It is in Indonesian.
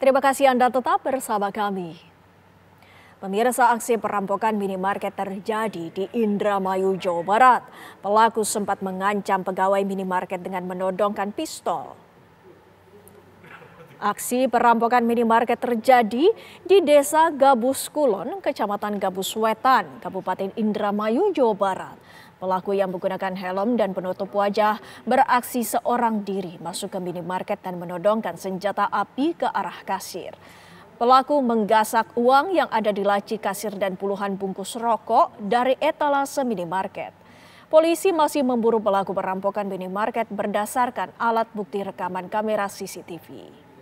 Terima kasih Anda tetap bersama kami. Pemirsa aksi perampokan minimarket terjadi di Indramayu, Jawa Barat. Pelaku sempat mengancam pegawai minimarket dengan menodongkan pistol. Aksi perampokan minimarket terjadi di Desa Gabus Kulon, Kecamatan Gabus Wetan, Kabupaten Indramayu, Jawa Barat. Pelaku yang menggunakan helm dan penutup wajah beraksi seorang diri masuk ke minimarket dan menodongkan senjata api ke arah kasir. Pelaku menggasak uang yang ada di laci kasir dan puluhan bungkus rokok dari etalase minimarket. Polisi masih memburu pelaku perampokan minimarket berdasarkan alat bukti rekaman kamera CCTV.